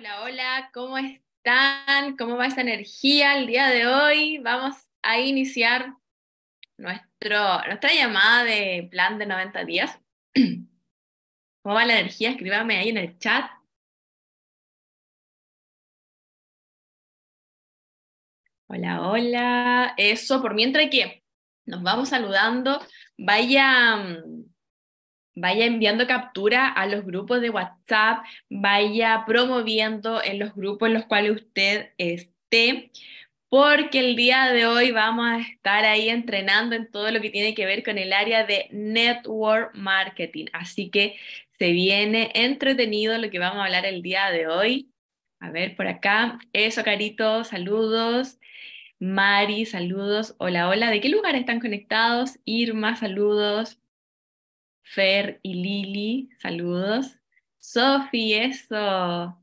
Hola, hola, ¿cómo están? ¿Cómo va esa energía el día de hoy? Vamos a iniciar nuestro, nuestra llamada de plan de 90 días. ¿Cómo va la energía? Escríbame ahí en el chat. Hola, hola. Eso, por mientras que nos vamos saludando, vaya mm, vaya enviando captura a los grupos de WhatsApp, vaya promoviendo en los grupos en los cuales usted esté, porque el día de hoy vamos a estar ahí entrenando en todo lo que tiene que ver con el área de network marketing. Así que se viene entretenido lo que vamos a hablar el día de hoy. A ver, por acá. Eso, Carito, saludos. Mari, saludos. Hola, hola. ¿De qué lugar están conectados? Irma, saludos. Fer y Lili, saludos. Sofi, eso.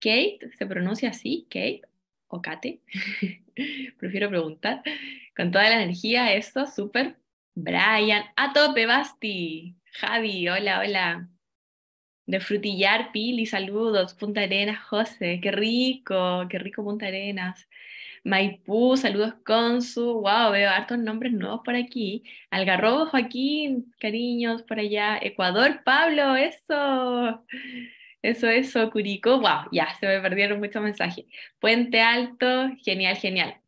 Kate, ¿se pronuncia así? Kate o Kate. Prefiero preguntar. Con toda la energía, eso, súper. Brian, a tope, Basti. Javi, hola, hola. De Frutillar, Pili, saludos. Punta Arenas, José, qué rico, qué rico Punta Arenas. Maipú, saludos Consu, wow, veo hartos nombres nuevos por aquí. Algarrobo, Joaquín, cariños por allá. Ecuador, Pablo, eso. Eso, eso, Curico, wow, ya se me perdieron muchos mensajes. Puente Alto, genial, genial.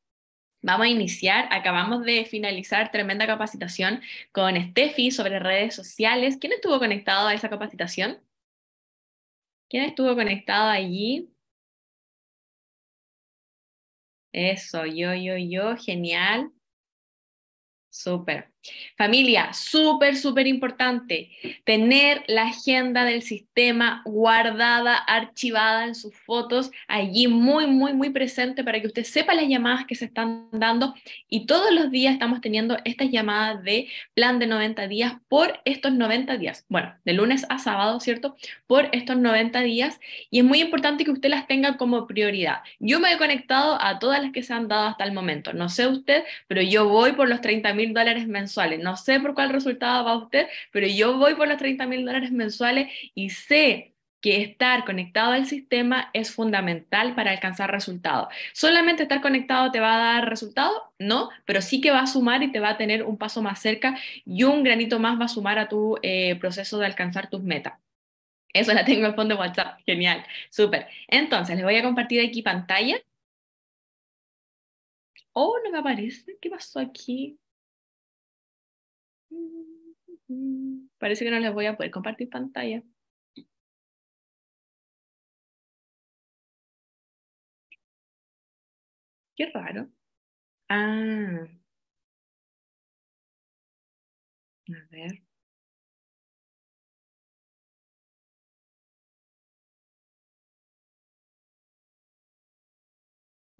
Vamos a iniciar, acabamos de finalizar tremenda capacitación con Steffi sobre redes sociales. ¿Quién estuvo conectado a esa capacitación? ¿Quién estuvo conectado allí? Eso, yo, yo, yo, genial. Súper. Familia, súper, súper importante, tener la agenda del sistema guardada, archivada en sus fotos, allí muy, muy, muy presente para que usted sepa las llamadas que se están dando. Y todos los días estamos teniendo estas llamadas de plan de 90 días por estos 90 días. Bueno, de lunes a sábado, ¿cierto? Por estos 90 días. Y es muy importante que usted las tenga como prioridad. Yo me he conectado a todas las que se han dado hasta el momento. No sé usted, pero yo voy por los 30 mil dólares mensuales no sé por cuál resultado va usted, pero yo voy por los 30 mil dólares mensuales y sé que estar conectado al sistema es fundamental para alcanzar resultados. ¿Solamente estar conectado te va a dar resultados? No, pero sí que va a sumar y te va a tener un paso más cerca y un granito más va a sumar a tu eh, proceso de alcanzar tus metas. Eso la tengo en fondo de WhatsApp. Genial, súper. Entonces, les voy a compartir aquí pantalla. Oh, no me aparece. ¿Qué pasó aquí? Mm, parece que no les voy a poder compartir pantalla. Qué raro. Ah. A ver.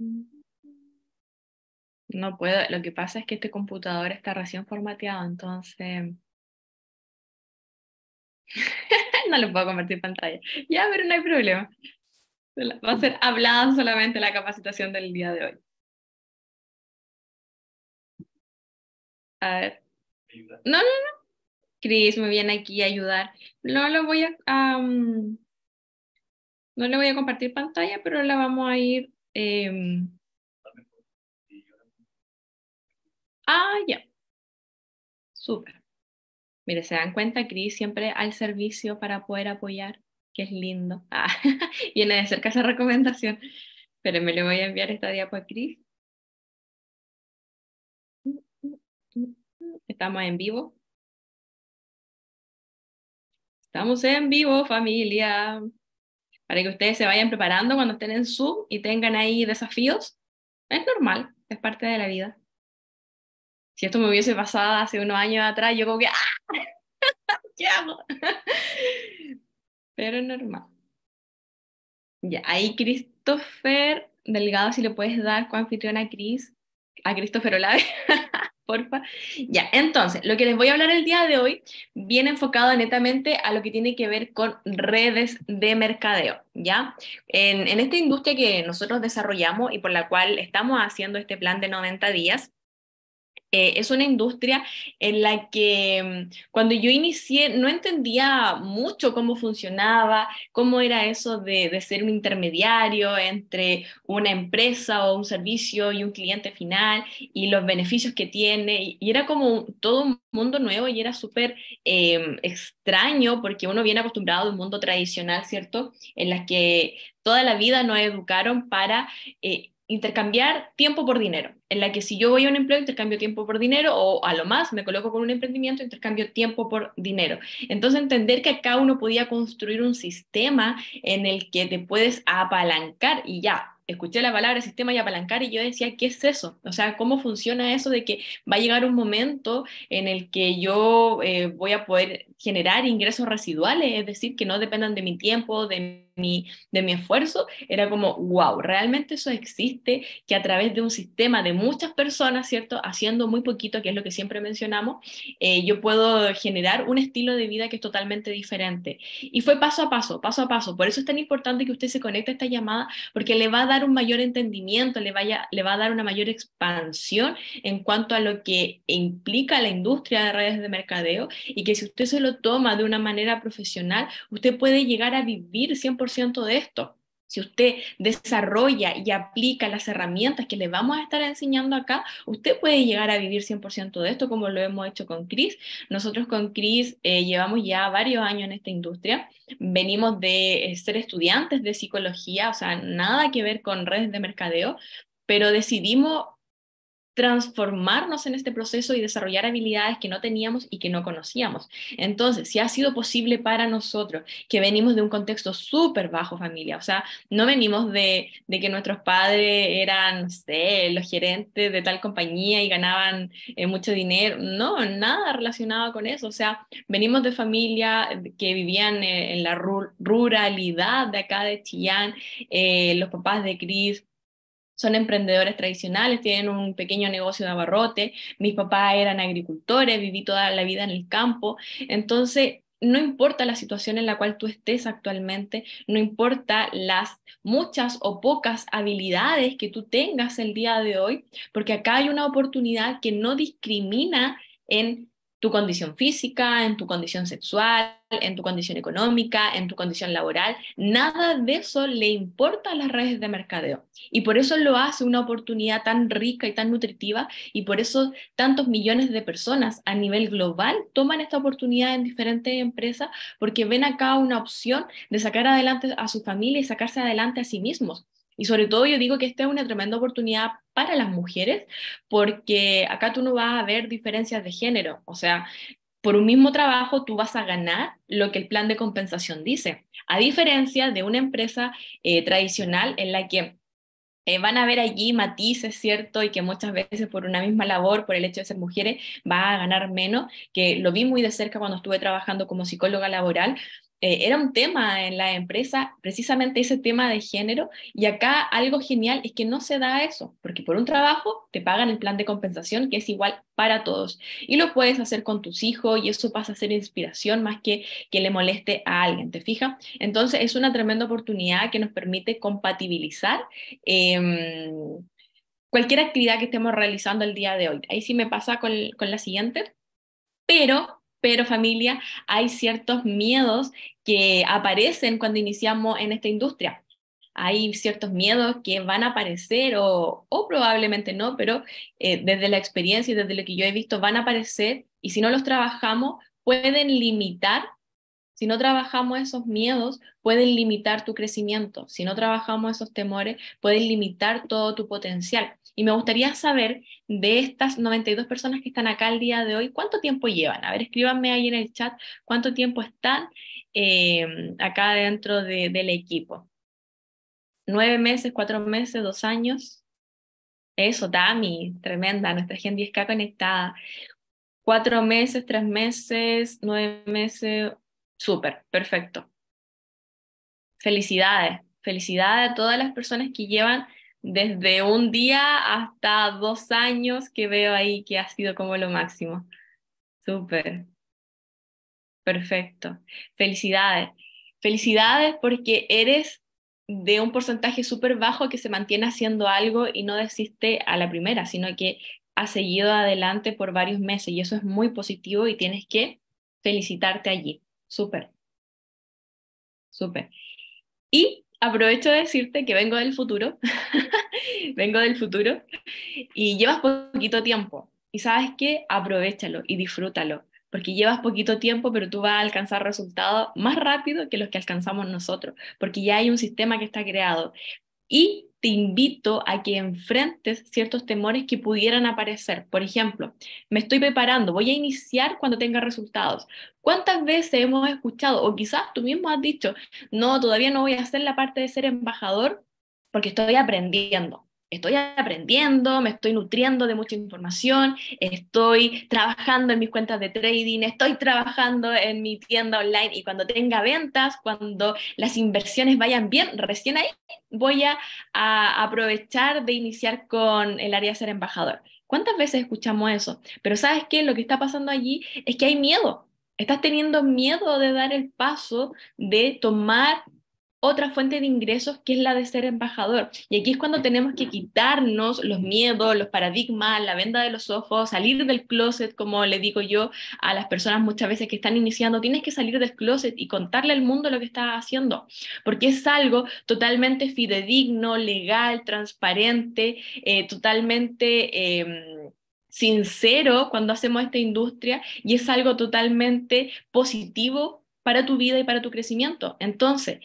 Mm. No puedo, lo que pasa es que este computador está recién formateado, entonces no va puedo compartir pantalla. Ya, pero no hay problema. Va a ser hablada solamente la capacitación del día de hoy. A ver. No, no, no. Cris me viene aquí a ayudar. No lo voy a. no le voy a compartir pantalla, pero la vamos a ir. Em, ah, ya. Súper. Mire, se dan cuenta, Cris siempre al servicio para poder apoyar, que es lindo. Ah, viene de cerca esa recomendación, pero me lo voy a enviar esta diapo a Cris. Estamos en vivo. Estamos en vivo, familia. Para que ustedes se vayan preparando cuando estén en Zoom y tengan ahí desafíos. Es normal, es parte de la vida si esto me hubiese pasado hace unos años atrás, yo como que, ah, ¿Qué hago? Pero normal. Ya, ahí Christopher Delgado, si le puedes dar, a Cris, a Christopher Olave, porfa. Ya, entonces, lo que les voy a hablar el día de hoy viene enfocado netamente a lo que tiene que ver con redes de mercadeo, ¿ya? En, en esta industria que nosotros desarrollamos y por la cual estamos haciendo este plan de 90 días, eh, es una industria en la que mm, cuando yo inicié no entendía mucho cómo funcionaba, cómo era eso de, ser un intermediario entre una empresa o un servicio y un cliente final y los beneficios que tiene. Y, era como todo un mundo nuevo y era súper em, extraño porque uno viene acostumbrado a un mundo tradicional, ¿cierto? En la que toda la vida nos educaron para... Eh, intercambiar tiempo por dinero, en la que si yo voy a un empleo intercambio tiempo por dinero o a lo más me coloco con un emprendimiento intercambio tiempo por dinero. Entonces entender que acá uno podía construir un sistema en el que te puedes apalancar y ya. Escuché la palabra sistema y apalancar y yo decía, ¿qué es eso? O sea, ¿cómo funciona eso de que va a llegar un momento en el que yo eh, voy a poder generar ingresos residuales? Es decir, que no dependan de mi tiempo, de mi, de mi esfuerzo, era como, wow, realmente eso existe, que a través de un sistema de muchas personas, ¿cierto? Haciendo muy poquito, que es lo que siempre mencionamos, eh, yo puedo generar un estilo de vida que es totalmente diferente. Y fue paso a paso, paso a paso. Por eso es tan importante que usted se conecte a esta llamada, porque le va a dar un mayor entendimiento, le, vaya, le va a dar una mayor expansión en cuanto a lo que implica la industria de redes de mercadeo y que si usted se lo toma de una manera profesional, usted puede llegar a vivir 100% de esto. Si usted desarrolla y aplica las herramientas que le vamos a estar enseñando acá, usted puede llegar a vivir 100% de esto, como lo hemos hecho con Cris. Nosotros con Cris eh, llevamos ya varios años en esta industria. Venimos de eh, ser estudiantes de psicología, o sea, nada que ver con redes de mercadeo, pero decidimos transformarnos en este proceso y desarrollar habilidades que no teníamos y que no conocíamos. Entonces, si ha sido posible para nosotros, que venimos de un contexto súper bajo familia, o sea, no venimos de, que nuestros padres eran, los gerentes de tal compañía y ganaban eh, mucho dinero, no, nada relacionado con eso, o sea, venimos de familia que vivían eh, en la ruralidad de acá de Chillán, eh, los papás de Cris son emprendedores tradicionales, tienen un pequeño negocio de abarrote, mis papás eran agricultores, viví toda la vida en el campo, entonces no importa la situación en la cual tú estés actualmente, no importa las muchas o pocas habilidades que tú tengas el día de hoy, porque acá hay una oportunidad que no discrimina en tu condición física, en tu condición sexual, en tu condición económica, en tu condición laboral. Nada de eso le importa a las redes de mercadeo. Y por eso lo hace una oportunidad tan rica y tan nutritiva y por eso tantos millones de personas a nivel global toman esta oportunidad en diferentes empresas porque ven acá una opción de sacar adelante a su familia y sacarse adelante a sí mismos. Y sobre todo yo digo que esta es una tremenda oportunidad para las mujeres, porque acá tú no vas a ver diferencias de género, o sea, por un mismo trabajo tú vas a ganar lo que el plan de compensación dice, a diferencia de una empresa eh, tradicional en la que eh, van a ver allí matices, ¿cierto? Y que muchas veces por una misma labor, por el hecho de ser mujeres, va a ganar menos, que lo vi muy de cerca cuando estuve trabajando como psicóloga laboral, eh, era un tema en la empresa, precisamente ese tema de género, y acá algo genial es que no se da eso, porque por un trabajo te pagan el plan de compensación que es igual para todos, y lo puedes hacer con tus hijos, y eso pasa a ser inspiración más que que le moleste a alguien, ¿te fijas? Entonces es una tremenda oportunidad que nos permite compatibilizar. Em, cualquier actividad que estemos realizando el día de hoy. Ahí sí me pasa con, con la siguiente, pero pero familia, hay ciertos miedos que aparecen cuando iniciamos en esta industria. Hay ciertos miedos que van a aparecer o, probablemente no, pero eh, desde la experiencia y desde lo que yo he visto van a aparecer y si no los trabajamos pueden limitar, si no trabajamos esos miedos, pueden limitar tu crecimiento, si no trabajamos esos temores, pueden limitar todo tu potencial. Y me gustaría saber de estas 92 personas que están acá el día de hoy, ¿cuánto tiempo llevan? A ver, escríbanme ahí en el chat cuánto tiempo están em, acá dentro del equipo. Nueve meses, cuatro meses, dos años. Eso, Dami, tremenda, nuestra gente está conectada. Cuatro meses, tres meses, nueve meses, súper, perfecto. Felicidades, felicidades a todas las personas que llevan desde un día hasta dos años que veo ahí que ha sido como lo máximo. Súper. Perfecto. Felicidades. Felicidades porque eres de un porcentaje súper bajo que se mantiene haciendo algo y no desiste a la primera, sino que ha seguido adelante por varios meses y eso es muy positivo y tienes que felicitarte allí. Súper. Súper. Y aprovecho de decirte que vengo del futuro, vengo del futuro y llevas poquito tiempo. Y sabes qué, aprovechalo y disfrútalo, porque llevas poquito tiempo, pero tú vas a alcanzar resultados más rápido que los que alcanzamos nosotros, porque ya hay un sistema que está creado. Y te invito a que enfrentes ciertos temores que pudieran aparecer. Por ejemplo, me estoy preparando, voy a iniciar cuando tenga resultados. ¿Cuántas veces hemos escuchado, o quizás tú mismo has dicho, no, todavía no voy a hacer la parte de ser embajador porque estoy aprendiendo? estoy aprendiendo, me estoy nutriendo de mucha información, estoy trabajando en mis cuentas de trading, estoy trabajando en mi tienda online y cuando tenga ventas, cuando las inversiones vayan bien, recién ahí voy a, aprovechar de iniciar con el área de ser embajador. ¿Cuántas veces escuchamos eso? Pero sabes qué, lo que está pasando allí es que hay miedo. Estás teniendo miedo de dar el paso, de tomar otra fuente de ingresos que es la de ser embajador. Y aquí es cuando tenemos que quitarnos los miedos, los paradigmas, la venda de los ojos, salir del closet, como le digo yo a las personas muchas veces que están iniciando, tienes que salir del closet y contarle al mundo lo que estás haciendo, porque es algo totalmente fidedigno, legal, transparente, eh, totalmente... Em, sincero cuando hacemos esta industria y es algo totalmente positivo para tu vida y para tu crecimiento. Entonces,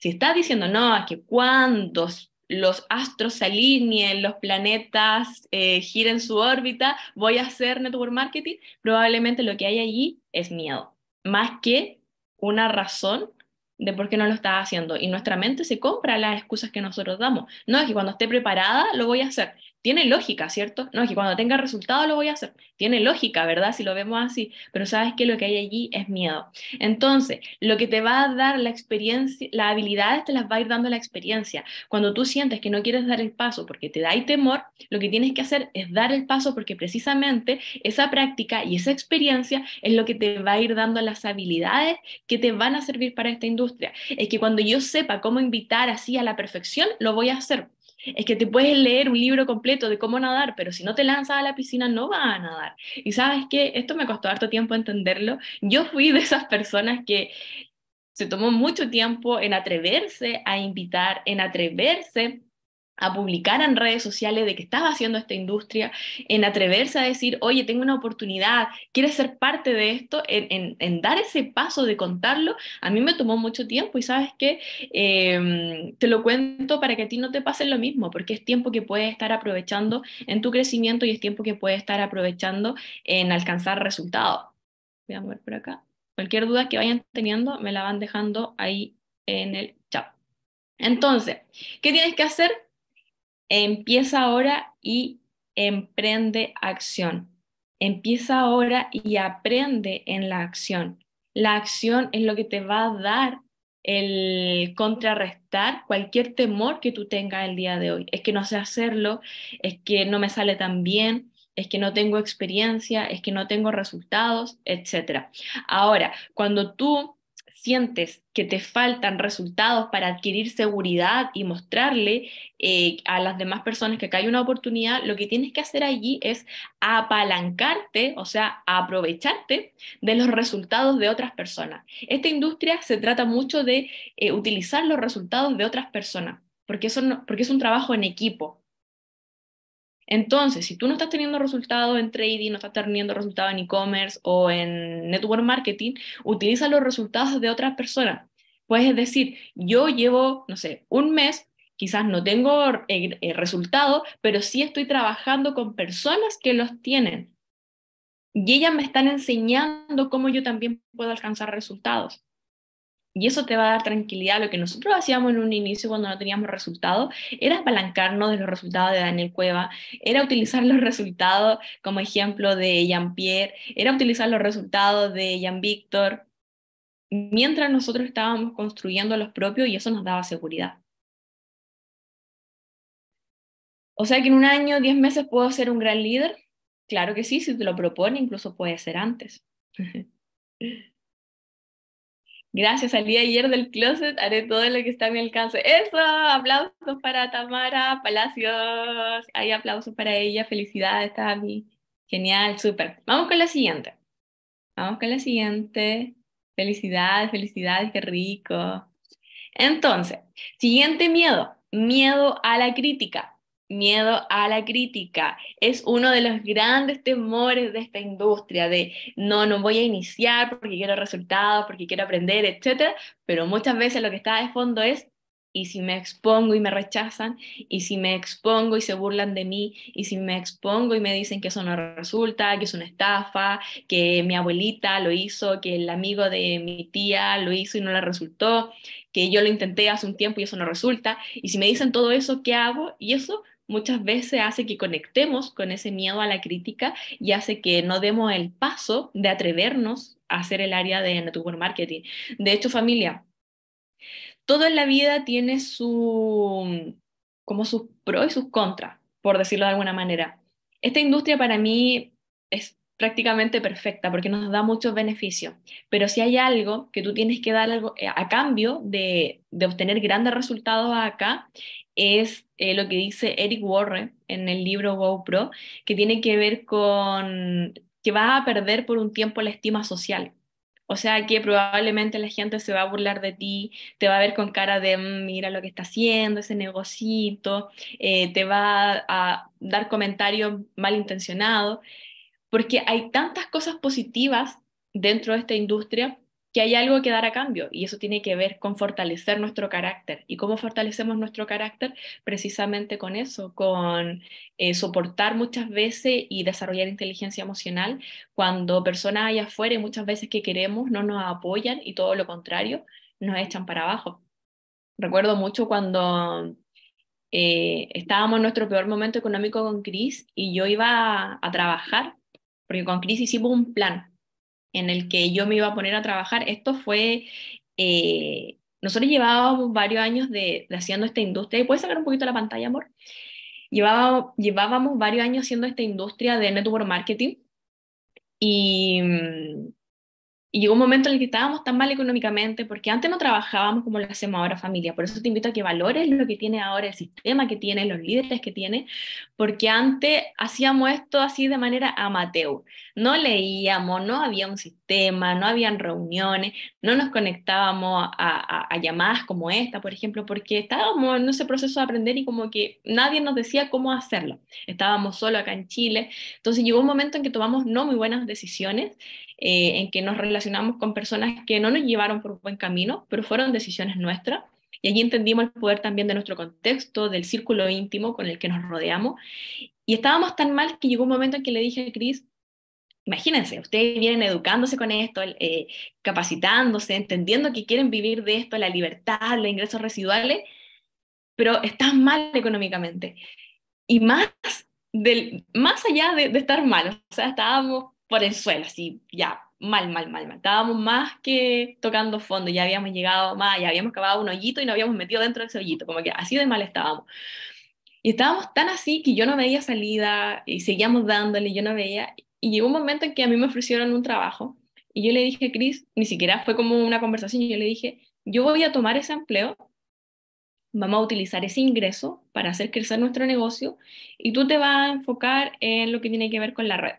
si estás diciendo, no, es que cuando los astros se alineen, los planetas eh, giren su órbita, voy a hacer network marketing, probablemente lo que hay allí es miedo, más que una razón de por qué no lo estás haciendo. Y nuestra mente se compra las excusas que nosotros damos. No, es que cuando esté preparada lo voy a hacer tiene lógica, ¿cierto? No, es que cuando tenga resultado lo voy a hacer. Tiene lógica, ¿verdad? Si lo vemos así, pero sabes que lo que hay allí es miedo. Entonces, lo que te va a dar la experiencia, las habilidades te las va a ir dando la experiencia. Cuando tú sientes que no quieres dar el paso porque te da y temor, lo que tienes que hacer es dar el paso porque precisamente esa práctica y esa experiencia es lo que te va a ir dando las habilidades que te van a servir para esta industria. Es que cuando yo sepa cómo invitar así a la perfección, lo voy a hacer es que te puedes leer un libro completo de cómo nadar, pero si no te lanzas a la piscina no vas a nadar. Y sabes que esto me costó harto tiempo entenderlo. Yo fui de esas personas que se tomó mucho tiempo en atreverse a invitar, en atreverse a publicar en redes sociales de que estaba haciendo esta industria, en atreverse a decir, oye, tengo una oportunidad, quieres ser parte de esto, en, dar ese paso de contarlo, a mí me tomó mucho tiempo y sabes que em, te lo cuento para que a ti no te pase lo mismo, porque es tiempo que puedes estar aprovechando en tu crecimiento y es tiempo que puedes estar aprovechando en alcanzar resultados. Voy a mover por acá. Cualquier duda que vayan teniendo, me la van dejando ahí en el chat. Entonces, ¿qué tienes que hacer? Empieza ahora y emprende acción. Empieza ahora y aprende en la acción. La acción es lo que te va a dar el contrarrestar cualquier temor que tú tengas el día de hoy. Es que no sé hacerlo, es que no me sale tan bien, es que no tengo experiencia, es que no tengo resultados, etc. Ahora, cuando tú sientes que te faltan resultados para adquirir seguridad y mostrarle eh, a las demás personas que acá hay una oportunidad, lo que tienes que hacer allí es apalancarte, o sea, aprovecharte de los resultados de otras personas. Esta industria se trata mucho de eh, utilizar los resultados de otras personas, porque, porque es un trabajo en equipo. Entonces, si tú no estás teniendo resultados en trading, no estás teniendo resultados en e-commerce o en network marketing, utiliza los resultados de otras personas. Puedes decir, yo llevo, no sé, un mes, quizás no tengo resultados, eh, eh, resultado, pero sí estoy trabajando con personas que los tienen. Y ellas me están enseñando cómo yo también puedo alcanzar resultados y eso te va a dar tranquilidad. Lo que nosotros hacíamos en un inicio cuando no teníamos resultados era apalancarnos de los resultados de Daniel Cueva, era utilizar los resultados como ejemplo de Jean-Pierre, era utilizar los resultados de jean victor mientras nosotros estábamos construyendo los propios y eso nos daba seguridad. O sea que en un año, diez meses puedo ser un gran líder. Claro que sí, si te lo propone, incluso puede ser antes. Gracias, salí ayer del closet, haré todo lo que está a mi alcance. Eso, aplausos para Tamara Palacios. Hay aplausos para ella, felicidades, Tami. Genial, súper. Vamos con la siguiente. Vamos con la siguiente. Felicidades, felicidades, qué rico. Entonces, siguiente miedo, miedo a la crítica miedo a la crítica. Es uno de los grandes temores de esta industria, de no, no voy a iniciar porque quiero resultados, porque quiero aprender, etc. Pero muchas veces lo que está de fondo es, y si me expongo y me rechazan, y si me expongo y se burlan de mí, y si me expongo y me dicen que eso no resulta, que es una estafa, que mi abuelita lo hizo, que el amigo de mi tía lo hizo y no le resultó, que yo lo intenté hace un tiempo y eso no resulta, y si me dicen todo eso, ¿qué hago? Y eso muchas veces hace que conectemos con ese miedo a la crítica y hace que no demos el paso de atrevernos a hacer el área de network marketing. De hecho, familia, todo en la vida tiene su, como sus pros y sus contras, por decirlo de alguna manera. Esta industria para mí es prácticamente perfecta porque nos da muchos beneficios, pero si hay algo que tú tienes que dar algo eh, a cambio de, de obtener grandes resultados acá, es eh, lo que dice Eric Warren en el libro GoPro, que tiene que ver con que vas a perder por un tiempo la estima social. O sea que probablemente la gente se va a burlar de ti, te va a ver con cara de mm, mira lo que está haciendo, ese negocito, eh, te va a dar comentarios malintencionados, porque hay tantas cosas positivas dentro de esta industria hay algo que dar a cambio y eso tiene que ver con fortalecer nuestro carácter. ¿Y cómo fortalecemos nuestro carácter? Precisamente con eso, con eh, soportar muchas veces y desarrollar inteligencia emocional cuando personas allá afuera y muchas veces que queremos no nos apoyan y todo lo contrario, nos echan para abajo. Recuerdo mucho cuando eh, estábamos en nuestro peor momento económico con Cris y yo iba a, a trabajar, porque con Cris hicimos un plan en el que yo me iba a poner a trabajar. Esto fue, eh, nosotros llevábamos varios años de, haciendo esta industria, puedes sacar un poquito la pantalla, amor. llevábamos varios años haciendo esta industria de network marketing y mm, y llegó un momento en el que estábamos tan mal económicamente, porque antes no trabajábamos como lo hacemos ahora familia. Por eso te invito a que valores lo que tiene ahora, el sistema que tiene, los líderes que tiene, porque antes hacíamos esto así de manera amateur. No leíamos, no había un sistema, no habían reuniones, no nos conectábamos a, llamadas como esta, por ejemplo, porque estábamos en ese proceso de aprender y como que nadie nos decía cómo hacerlo. Estábamos solo acá en Chile. Entonces llegó un momento en que tomamos no muy buenas decisiones eh, en que nos relacionamos con personas que no nos llevaron por un buen camino, pero fueron decisiones nuestras. Y allí entendimos el poder también de nuestro contexto, del círculo íntimo con el que nos rodeamos. Y estábamos tan mal que llegó un momento en que le dije a Cris, imagínense, ustedes vienen educándose con esto, eh, capacitándose, entendiendo que quieren vivir de esto, la libertad, los ingresos residuales, pero están mal económicamente. Y más, del, más allá de, de estar mal, o sea, estábamos por el suelo, así ya, mal, mal, mal, mal. Estábamos más que tocando fondo, ya habíamos llegado más, ya habíamos cavado un hoyito y nos habíamos metido dentro de ese hoyito, como que así de mal estábamos. Y estábamos tan así que yo no veía salida y seguíamos dándole, yo no veía. Y llegó un momento en que a mí me ofrecieron un trabajo y yo le dije, Cris, ni siquiera fue como una conversación, yo le dije, yo voy a tomar ese empleo, vamos a utilizar ese ingreso para hacer crecer nuestro negocio y tú te vas a enfocar en lo que tiene que ver con la red.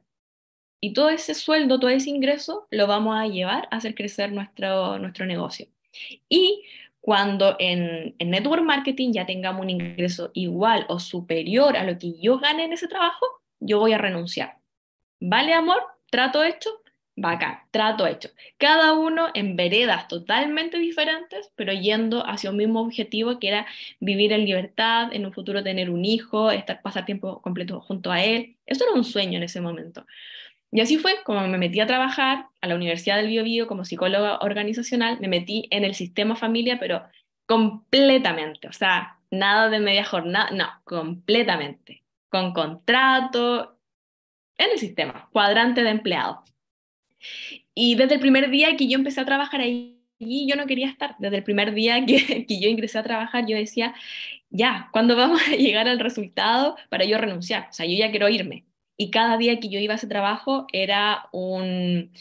Y todo ese sueldo, todo ese ingreso lo vamos a llevar a hacer crecer nuestro, nuestro negocio. Y cuando en, en, network marketing ya tengamos un ingreso igual o superior a lo que yo gane en ese trabajo, yo voy a renunciar. ¿Vale, amor? ¿Trato hecho? va acá, trato hecho. Cada uno en veredas totalmente diferentes, pero yendo hacia un mismo objetivo que era vivir en libertad, en un futuro tener un hijo, estar, pasar tiempo completo junto a él. Eso era un sueño en ese momento. Y así fue como me metí a trabajar a la Universidad del Biobío como psicóloga organizacional, me metí en el sistema familia, pero completamente, o sea, nada de media jornada, no, completamente, con contrato, en el sistema, cuadrante de empleado. Y desde el primer día que yo empecé a trabajar ahí, yo no quería estar. Desde el primer día que, que yo ingresé a trabajar, yo decía, ya, ¿cuándo vamos a llegar al resultado para yo renunciar? O sea, yo ya quiero irme y cada día que yo iba a ese trabajo era un,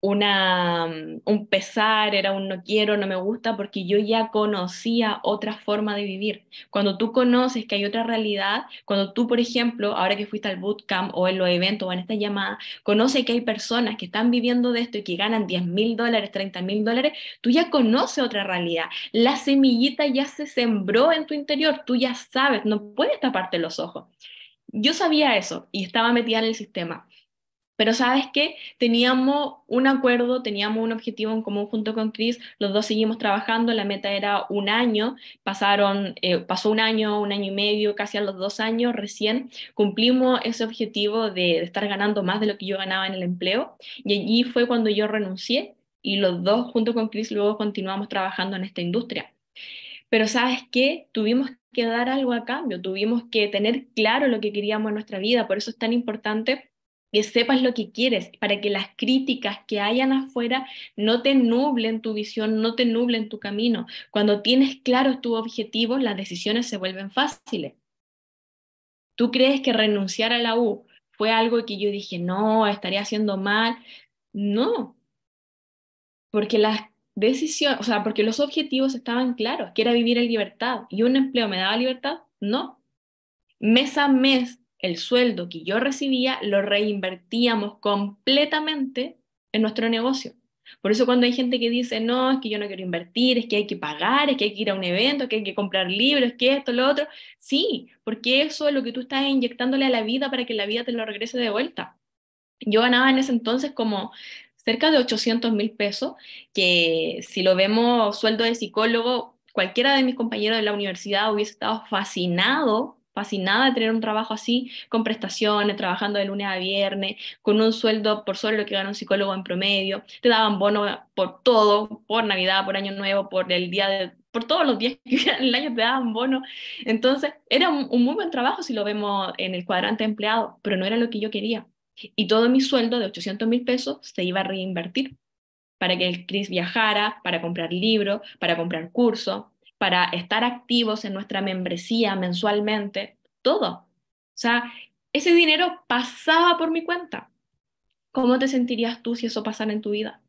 mm, un pesar, era un no quiero, no me gusta, porque yo ya conocía otra forma de vivir. Cuando tú conoces que hay otra realidad, cuando tú, por ejemplo, ahora que fuiste al bootcamp o en los eventos o en esta llamada, conoces que hay personas que están viviendo de esto y que ganan 10 mil dólares, 30 mil dólares, tú ya conoces otra realidad. La semillita ya se sembró en tu interior, tú ya sabes, no puedes taparte los ojos yo sabía eso y estaba metida en el sistema. Pero sabes qué, teníamos un acuerdo, teníamos un objetivo en común junto con Chris, los dos seguimos trabajando, la meta era un año, pasaron, eh, pasó un año, un año y medio, casi a los dos años recién, cumplimos ese objetivo de, de estar ganando más de lo que yo ganaba en el empleo y allí fue cuando yo renuncié y los dos junto con Chris luego continuamos trabajando en esta industria pero sabes que tuvimos que dar algo a cambio, tuvimos que tener claro lo que queríamos en nuestra vida, por eso es tan importante que sepas lo que quieres, para que las críticas que hayan afuera no te nublen tu visión, no te nublen tu camino. Cuando tienes claro tus objetivos, las decisiones se vuelven fáciles. Tú crees que renunciar a la U fue algo que yo dije, no, estaría haciendo mal. No, porque las decisión, o sea, porque los objetivos estaban claros, que era vivir en libertad. ¿Y un empleo me daba libertad? No. Mes a mes, el sueldo que yo recibía lo reinvertíamos completamente en nuestro negocio. Por eso cuando hay gente que dice, no, es que yo no quiero invertir, es que hay que pagar, es que hay que ir a un evento, es que hay que comprar libros, es que esto, lo otro, sí, porque eso es lo que tú estás inyectándole a la vida para que la vida te lo regrese de vuelta. Yo ganaba en ese entonces como cerca de 800 mil pesos, que si lo vemos sueldo de psicólogo, cualquiera de mis compañeros de la universidad hubiese estado fascinado fascinada de tener un trabajo así, con prestaciones, trabajando de lunes a viernes, con un sueldo por solo lo que gana un psicólogo en promedio, te daban bono por todo, por Navidad, por Año Nuevo, por el día de, por todos los días que en el año te daban bono. Entonces, era un muy buen trabajo si lo vemos en el cuadrante empleado, pero no era lo que yo quería. Y todo mi sueldo de 800 mil pesos se iba a reinvertir para que el Cris viajara, para comprar libros, para comprar cursos, para estar activos en nuestra membresía mensualmente, todo. O sea, ese dinero pasaba por mi cuenta. ¿Cómo te sentirías tú si eso pasara en tu vida?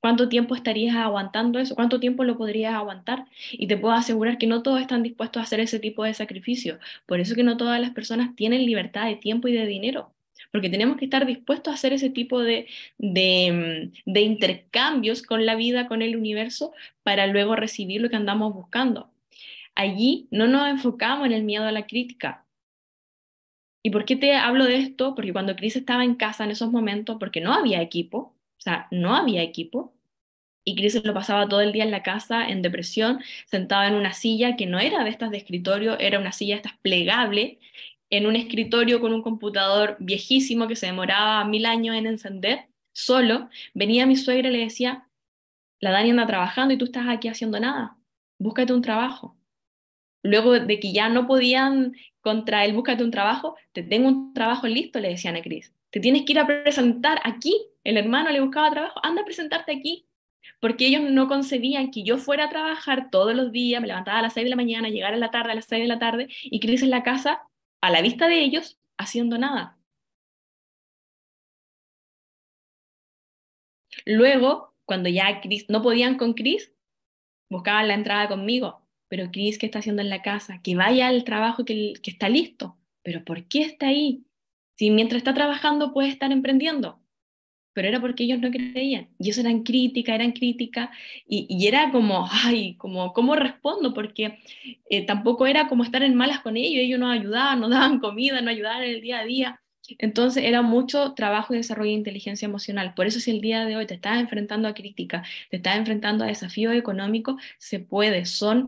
¿Cuánto tiempo estarías aguantando eso? ¿Cuánto tiempo lo podrías aguantar? Y te puedo asegurar que no todos están dispuestos a hacer ese tipo de sacrificio. Por eso que no todas las personas tienen libertad de tiempo y de dinero porque tenemos que estar dispuestos a hacer ese tipo mm, de, intercambios con la vida, con el universo, para luego recibir lo que andamos buscando. Allí no nos enfocamos en el miedo a la crítica, ¿Y por qué te hablo de esto? Porque cuando Cris estaba en casa en esos momentos, porque no había equipo, o sea, no había equipo, y Cris lo pasaba todo el día en la casa, en depresión, sentada en una silla que no era de estas de escritorio, era una silla de estas plegable, en un escritorio con un computador viejísimo que se demoraba mil años en encender, solo, venía mi suegra y le decía, la Dani anda trabajando y tú estás aquí haciendo nada, búscate un trabajo. Luego de que ya no podían contra él, búscate un trabajo, te tengo un trabajo listo, le decían a Cris. Te tienes que ir a presentar aquí. El hermano le buscaba trabajo, anda a presentarte aquí. Porque ellos no concedían que yo fuera a trabajar todos los días, me levantaba a las 6 de la mañana, llegara a la tarde, a las 6 de la tarde, y Cris en la casa a la vista de ellos haciendo nada. Luego, cuando ya Chris, no podían con Chris, buscaban la entrada conmigo. Pero Chris, ¿qué está haciendo en la casa? Que vaya al trabajo que está listo. Pero ¿por qué está ahí? Si mientras está trabajando puede estar emprendiendo pero era porque ellos no creían. Y eso eran crítica, eran crítica, y, y era como, ay, como, ¿cómo respondo? Porque eh, tampoco era como estar en malas con ellos, ellos no ayudaban, nos daban comida, no ayudaban en el día a día. Entonces era mucho trabajo y desarrollo de inteligencia emocional. Por eso si el día de hoy te estás enfrentando a crítica, te estás enfrentando a desafíos económicos, se puede. Son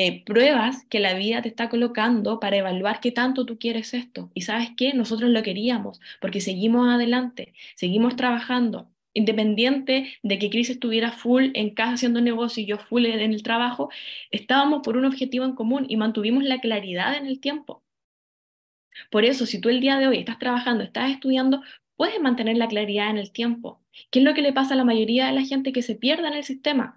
eh, pruebas que la vida te está colocando para evaluar qué tanto tú quieres esto. Y sabes qué, nosotros lo queríamos porque seguimos adelante, seguimos trabajando. Independiente de que Cris estuviera full en casa haciendo negocio y yo full en el trabajo, estábamos por un objetivo en común y mantuvimos la claridad en el tiempo. Por eso, si tú el día de hoy estás trabajando, estás estudiando, puedes mantener la claridad en el tiempo. ¿Qué es lo que le pasa a la mayoría de la gente que se pierda en el sistema?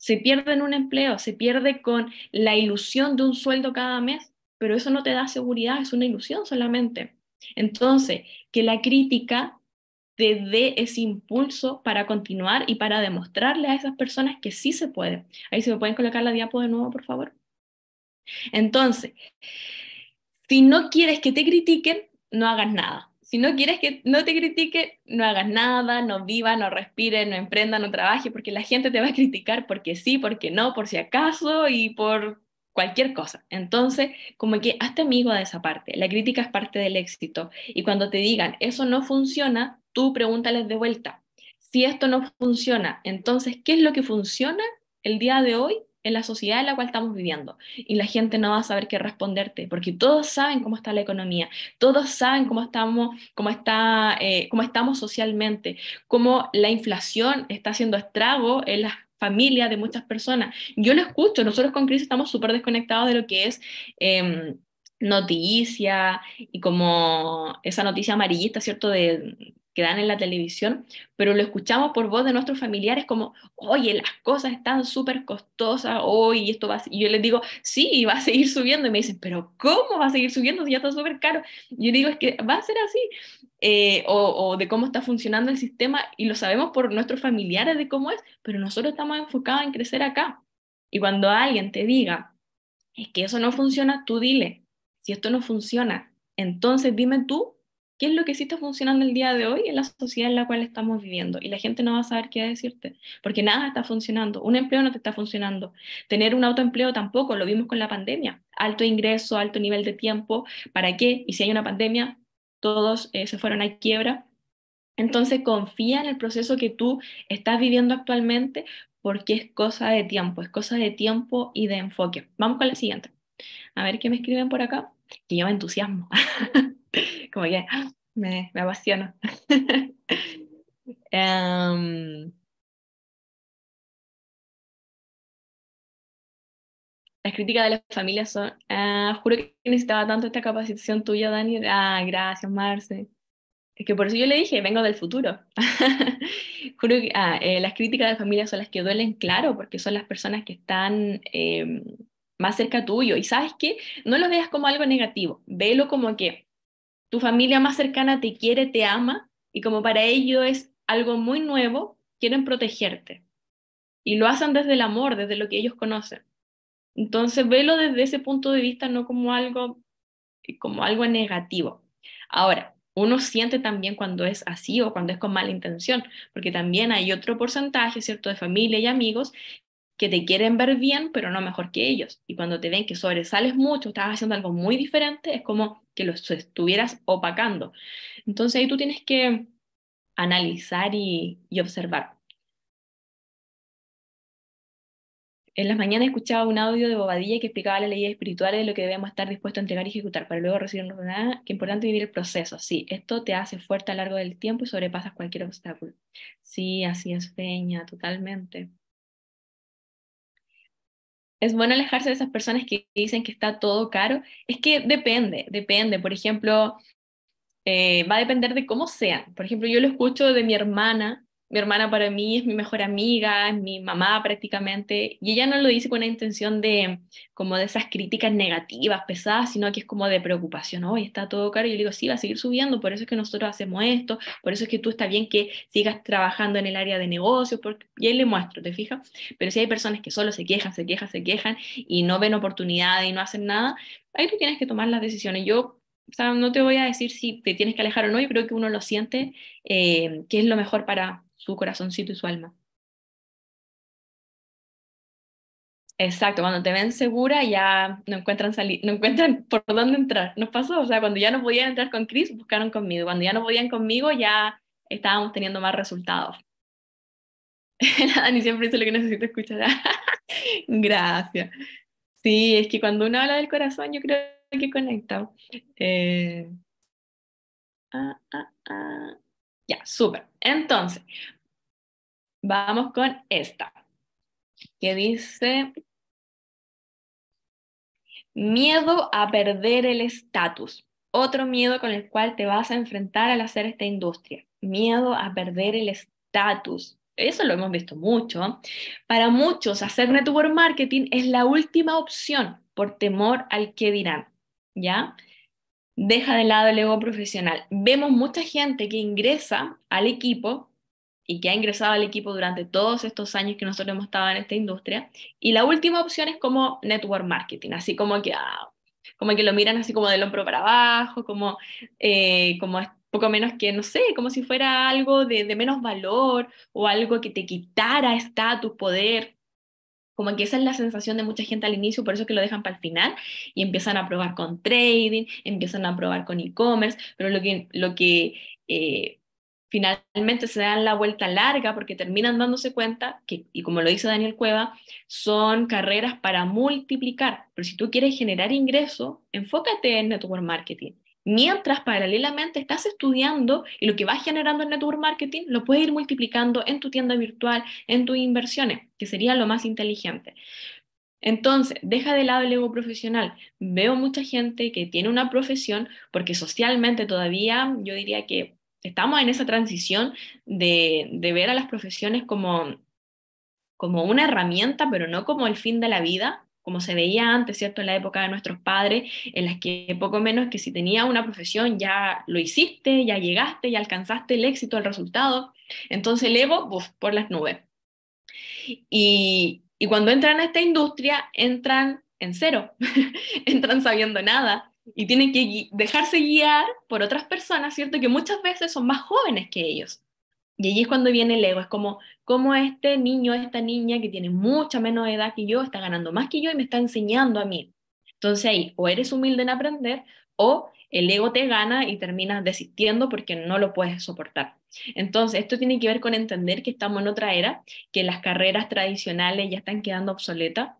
se pierde en un empleo, se pierde con la ilusión de un sueldo cada mes, pero eso no te da seguridad, es una ilusión solamente. Entonces, que la crítica te dé ese impulso para continuar y para demostrarle a esas personas que sí se puede. Ahí se me pueden colocar la diapo de nuevo, por favor. Entonces, si no quieres que te critiquen, no hagas nada si no quieres que no te critique, no hagas nada, no viva, no respire, no emprenda, no trabaje, porque la gente te va a criticar porque sí, porque no, por si acaso y por cualquier cosa. Entonces, como que hazte amigo de esa parte. La crítica es parte del éxito. Y cuando te digan, eso no funciona, tú pregúntales de vuelta. Si esto no funciona, entonces, ¿qué es lo que funciona el día de hoy en la sociedad en la cual estamos viviendo y la gente no va a saber qué responderte porque todos saben cómo está la economía, todos saben cómo estamos, cómo está, eh, estamos socialmente, cómo la inflación está haciendo estrago en las familias de muchas personas. Yo lo escucho, nosotros con Cris estamos súper desconectados de lo que es... Em, noticia y como esa noticia amarillista, ¿cierto? De, que dan en la televisión, pero lo escuchamos por voz de nuestros familiares como, oye, las cosas están súper costosas, hoy esto va a... Y yo les digo, sí, va a seguir subiendo. Y me dicen, pero ¿cómo va a seguir subiendo si ya está súper caro? yo digo, es que va a ser así. Eh, o, de cómo está funcionando el sistema y lo sabemos por nuestros familiares de cómo es, pero nosotros estamos enfocados en crecer acá. Y cuando alguien te diga, es que eso no funciona, tú dile, si esto no funciona, entonces dime tú qué es lo que sí está funcionando el día de hoy en la sociedad en la cual estamos viviendo. Y la gente no va a saber qué decirte, porque nada está funcionando. Un empleo no te está funcionando. Tener un autoempleo tampoco, lo vimos con la pandemia. Alto ingreso, alto nivel de tiempo, ¿para qué? Y si hay una pandemia, todos eh, se fueron a quiebra. Entonces confía en el proceso que tú estás viviendo actualmente porque es cosa de tiempo, es cosa de tiempo y de enfoque. Vamos con la siguiente. A ver qué me escriben por acá, que yo me entusiasmo. como que me, me apasiono. Em, las críticas de las familias son, ah, juro que necesitaba tanto esta capacitación tuya, Dani. Ah, gracias, Marce. Es que por eso yo le dije, vengo del futuro. juro que ah, eh, las críticas de las familias son las que duelen, claro, porque son las personas que están em, más cerca tuyo. Y sabes que no lo veas como algo negativo, velo como que tu familia más cercana te quiere, te ama, y como para ello es algo muy nuevo, quieren protegerte. Y lo hacen desde el amor, desde lo que ellos conocen. Entonces, velo desde ese punto de vista, no como algo, como algo negativo. Ahora, uno siente también cuando es así o cuando es con mala intención, porque también hay otro porcentaje, ¿cierto?, de familia y amigos que te quieren ver bien, pero no mejor que ellos. Y cuando te ven que sobresales mucho, estás haciendo algo muy diferente, es como que los estuvieras opacando. Entonces ahí tú tienes que analizar y, observar. En las mañanas escuchaba un audio de Bobadilla que explicaba la ley espiritual de lo que debemos estar dispuestos a entregar y ejecutar para luego recibir una ordenada. Qué importante vivir el proceso. Sí, esto te hace fuerte a lo largo del tiempo y sobrepasas cualquier obstáculo. Sí, así es, Feña, totalmente es bueno alejarse de esas personas que dicen que está todo caro. Es que depende, depende. Por ejemplo, eh, va a depender de cómo sean. Por ejemplo, yo lo escucho de mi hermana, mi hermana para mí es mi mejor amiga, es mi mamá prácticamente, y ella no lo dice con la intención de como de esas críticas negativas, pesadas, sino que es como de preocupación, hoy está todo caro, y yo digo, sí, va a seguir subiendo, por eso es que nosotros hacemos esto, por eso es que tú está bien que sigas trabajando en el área de negocios, porque... y ahí le muestro, ¿te fijas? Pero si hay personas que solo se quejan, se quejan, se quejan, y no ven oportunidades y no hacen nada, ahí tú tienes que tomar las decisiones. Yo o sea, no te voy a decir si te tienes que alejar o no, yo creo que uno lo siente, eh, que es lo mejor para, su corazoncito y su alma. Exacto, cuando te ven segura ya no encuentran salir, no encuentran por dónde entrar. Nos pasó, o sea, cuando ya no podían entrar con Chris, buscaron conmigo. Cuando ya no podían conmigo, ya estábamos teniendo más resultados. Nada, Dani siempre dice lo que necesito escuchar. Gracias. Sí, es que cuando uno habla del corazón, yo creo que conecta. Eh, ah, ah, ah. Ya, súper. Entonces, vamos con esta, que dice, miedo a perder el estatus. Otro miedo con el cual te vas a enfrentar al hacer esta industria. Miedo a perder el estatus. Eso lo hemos visto mucho. Para muchos, hacer network marketing es la última opción por temor al que dirán. ¿Ya? deja de lado el ego profesional. Vemos mucha gente que ingresa al equipo y que ha ingresado al equipo durante todos estos años que nosotros hemos estado en esta industria. Y la última opción es como network marketing, así como que, ah, como que lo miran así como del hombro para abajo, como, eh, como poco menos que, no sé, como si fuera algo de, de menos valor o algo que te quitara estatus, poder. Como que esa es la sensación de mucha gente al inicio, por eso que lo dejan para el final y empiezan a probar con trading, empiezan a probar con e-commerce, pero lo que, eh, finalmente se dan la vuelta larga porque terminan dándose cuenta que, y como lo dice Daniel Cueva, son carreras para multiplicar. Pero si tú quieres generar ingreso, enfócate en network marketing mientras paralelamente estás estudiando y lo que vas generando en network marketing lo puedes ir multiplicando en tu tienda virtual, en tus inversiones, que sería lo más inteligente. Entonces, deja de lado el ego profesional. Veo mucha gente que tiene una profesión porque socialmente todavía yo diría que estamos en esa transición de, de ver a las profesiones como, como una herramienta, pero no como el fin de la vida, como se veía antes, ¿cierto? En la época de nuestros padres, en las que poco menos que si tenía una profesión ya lo hiciste, ya llegaste, ya alcanzaste el éxito, el resultado. Entonces el ego, por las nubes. Y, cuando entran a esta industria, entran en cero, entran sabiendo nada y tienen que dejarse guiar por otras personas, ¿cierto? Que muchas veces son más jóvenes que ellos. Y allí es cuando viene el ego, es como, como este niño, esta niña que tiene mucha menos edad que yo, está ganando más que yo y me está enseñando a mí. Entonces ahí, o eres humilde en aprender, o el ego te gana y terminas desistiendo porque no lo puedes soportar. Entonces, esto tiene que ver con entender que estamos en otra era, que las carreras tradicionales ya están quedando obsoletas.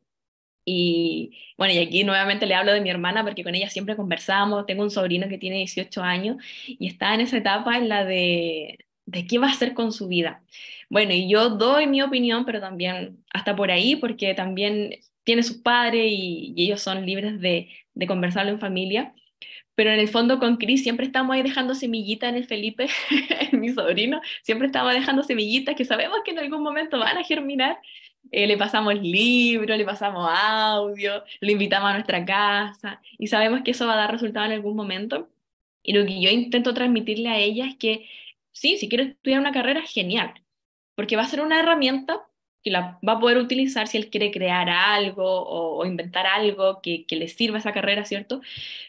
Y bueno, y aquí nuevamente le hablo de mi hermana porque con ella siempre conversamos. Tengo un sobrino que tiene 18 años y está en esa etapa en la de de qué va a hacer con su vida. Bueno, y yo doy mi opinión, pero también hasta por ahí, porque también tiene sus padres y, ellos son libres de, conversarlo en familia. Pero en el fondo con Cris siempre estamos ahí dejando semillita en el Felipe, en mi sobrino, siempre estamos dejando semillitas que sabemos que en algún momento van a germinar. Eh, le pasamos libro, le pasamos audio, lo invitamos a nuestra casa y sabemos que eso va a dar resultado en algún momento. Y lo que yo intento transmitirle a ella es que sí, si quiere estudiar una carrera, genial, porque va a ser una herramienta que la va a poder utilizar si él quiere crear algo o, inventar algo que, le sirva a esa carrera, ¿cierto?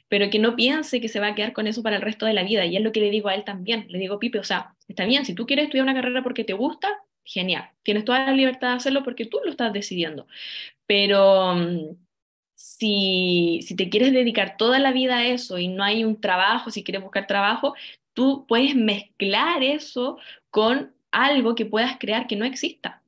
Pero que no piense que se va a quedar con eso para el resto de la vida. Y es lo que le digo a él también. Le digo, Pipe, o sea, está bien, si tú quieres estudiar una carrera porque te gusta, genial. Tienes toda la libertad de hacerlo porque tú lo estás decidiendo. Pero mm, si, si te quieres dedicar toda la vida a eso y no hay un trabajo, si quieres buscar trabajo, tú puedes mezclar eso con algo que puedas crear que no exista.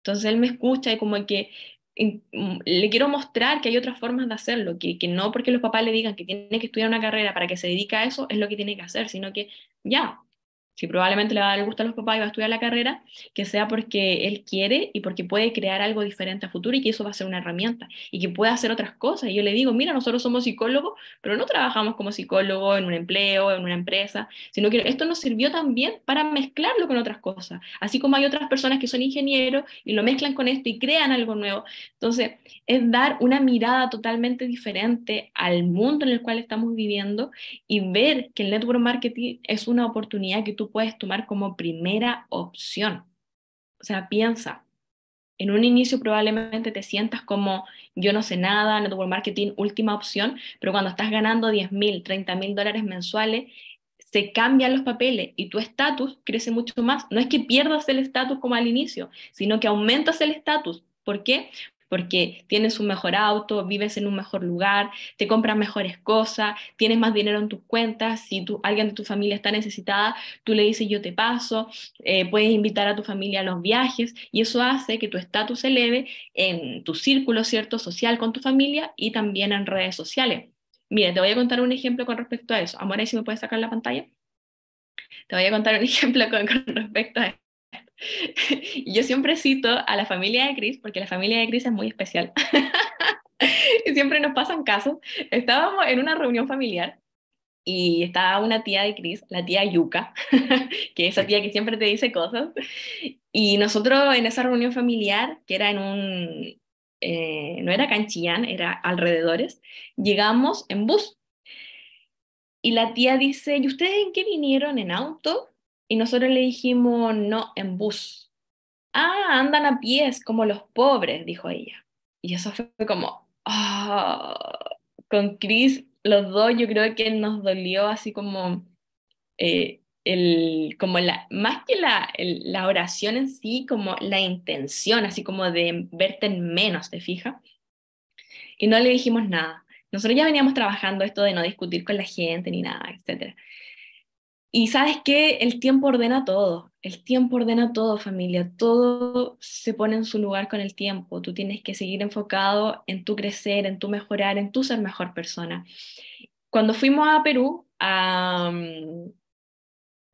Entonces él me escucha y como que mm, le quiero mostrar que hay otras formas de hacerlo, que, que, no porque los papás le digan que tiene que estudiar una carrera para que se dedique a eso es lo que tiene que hacer, sino que ya, si probablemente le va a dar gusto a los papás y va a estudiar la carrera, que sea porque él quiere y porque puede crear algo diferente a futuro y que eso va a ser una herramienta y que pueda hacer otras cosas. Y yo le digo, mira, nosotros somos psicólogos, pero no trabajamos como psicólogos en un empleo, en una empresa, sino que esto nos sirvió también para mezclarlo con otras cosas. Así como hay otras personas que son ingenieros y lo mezclan con esto y crean algo nuevo. Entonces, es dar una mirada totalmente diferente al mundo en el cual estamos viviendo y ver que el network marketing es una oportunidad que tú puedes tomar como primera opción. O sea, piensa. En un inicio probablemente te sientas como yo no sé nada, network marketing, última opción, pero cuando estás ganando 10 mil, 30 mil dólares mensuales, se cambian los papeles y tu estatus crece mucho más. No es que pierdas el estatus como al inicio, sino que aumentas el estatus. ¿Por qué? porque tienes un mejor auto, vives en un mejor lugar, te compras mejores cosas, tienes más dinero en tus cuentas, si alguien de tu familia está necesitada, tú le dices yo te paso, eh, puedes invitar a tu familia a los viajes y eso hace que tu estatus se eleve en tu círculo cierto social con tu familia y también en redes sociales. Mira, te voy a contar un ejemplo con respecto a eso. Amor, ahí si me puedes sacar la pantalla. Te voy a contar un ejemplo con, respecto a yo siempre cito a la familia de Chris, porque la familia de Chris es muy especial. y siempre nos pasan casos. Estábamos en una reunión familiar y estaba una tía de Chris, la tía Yuka, que es esa tía que siempre te dice cosas. Y nosotros en esa reunión familiar, que era en un, eh, no era Canchillán, era alrededores, llegamos en bus. Y la tía dice, ¿y ustedes en qué vinieron? ¿En auto? Y nosotros le dijimos, no, en bus. Ah, andan a pies como los pobres, dijo ella. Y eso fue como, ah, con Chris, los dos yo creo que nos dolió así como, eh, el, como la, más que la, la oración en sí, como la intención, así como de verte en menos, ¿te fija Y no le dijimos nada. Nosotros ya veníamos trabajando esto de no discutir con la gente ni nada, etc. Y sabes que el tiempo ordena todo, el tiempo ordena todo familia, todo se pone en su lugar con el tiempo, tú tienes que seguir enfocado en tu crecer, en tu mejorar, en tu ser mejor persona. Cuando fuimos a Perú,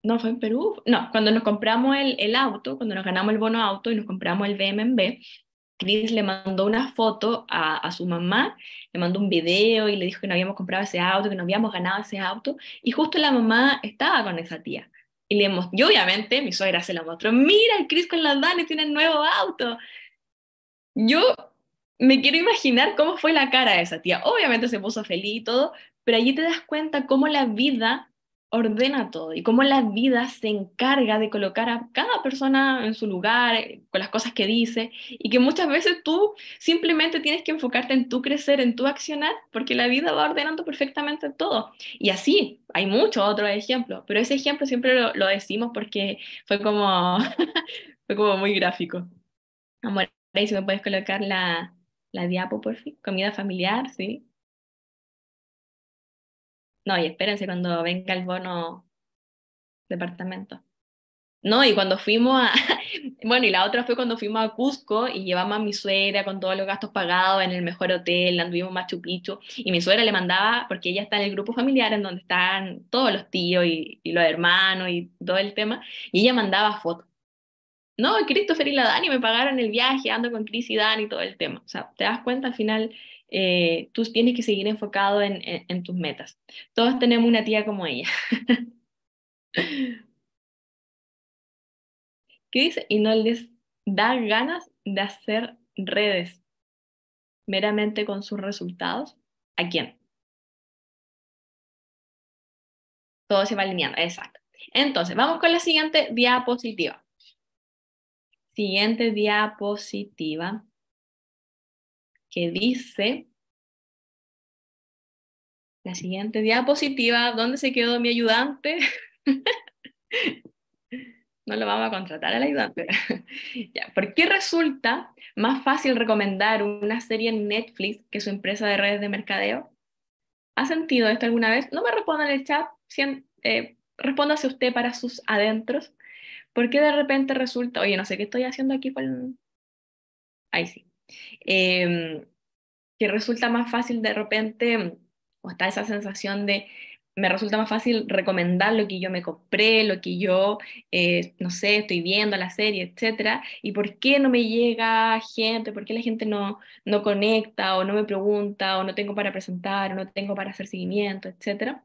no fue en Perú, no, cuando nos compramos el, el auto, cuando nos ganamos el bono auto y nos compramos el BMB, Chris le mandó una foto a, su mamá, le mandó un video y le dijo que no habíamos comprado ese auto, que no habíamos ganado ese auto, y justo la mamá estaba con esa tía. Y, le y obviamente mi suegra se la mostró, mira, el Chris con las Dani tiene un nuevo auto. Yo me quiero imaginar cómo fue la cara de esa tía. Obviamente se puso feliz y todo, pero allí te das cuenta cómo la vida ordena todo y cómo la vida se encarga de colocar a cada persona en su lugar, con las cosas que dice, y que muchas veces tú simplemente tienes que enfocarte en tu crecer, en tu accionar, porque la vida va ordenando perfectamente todo. Y así, hay muchos otros ejemplos, pero ese ejemplo siempre lo, decimos porque fue como, fue como muy gráfico. Amor, ahí si me puedes colocar la, la diapo, por fin, comida familiar, ¿sí? No, y espérense cuando venga el bono departamento. No, y cuando fuimos a, bueno, y la otra fue cuando fuimos a Cusco y llevamos a mi suegra con todos los gastos pagados en el mejor hotel, anduvimos más Picchu, y mi suegra le mandaba, porque ella está en el grupo familiar en donde están todos los tíos y, los hermanos y todo el tema, y ella mandaba fotos. No, Christopher y la Dani me pagaron el viaje, ando con Chris y Dani y todo el tema. O sea, te das cuenta al final eh, tú tienes que seguir enfocado en, en tus metas. Todos tenemos una tía como ella. ¿Qué dice? Y no les da ganas de hacer redes meramente con sus resultados. ¿A quién? Todo se va alineando, exacto. Entonces, vamos con la siguiente diapositiva. Siguiente diapositiva que dice la siguiente diapositiva, ¿dónde se quedó mi ayudante? no lo vamos a contratar al ayudante. ya, ¿Por qué resulta más fácil recomendar una serie en Netflix que su empresa de redes de mercadeo? ¿Ha sentido esto alguna vez? No me responda en el chat, eh, respóndase usted para sus adentros. ¿Por qué de repente resulta, oye, no sé qué estoy haciendo aquí con... Ahí sí. Em, que resulta más fácil de repente, o está esa sensación de, me resulta más fácil recomendar lo que yo me compré, lo que yo, eh, no sé, estoy viendo la serie, etcétera, y por qué no me llega gente, por qué la gente no, no conecta o no me pregunta o no tengo para presentar o no tengo para hacer seguimiento, etcétera.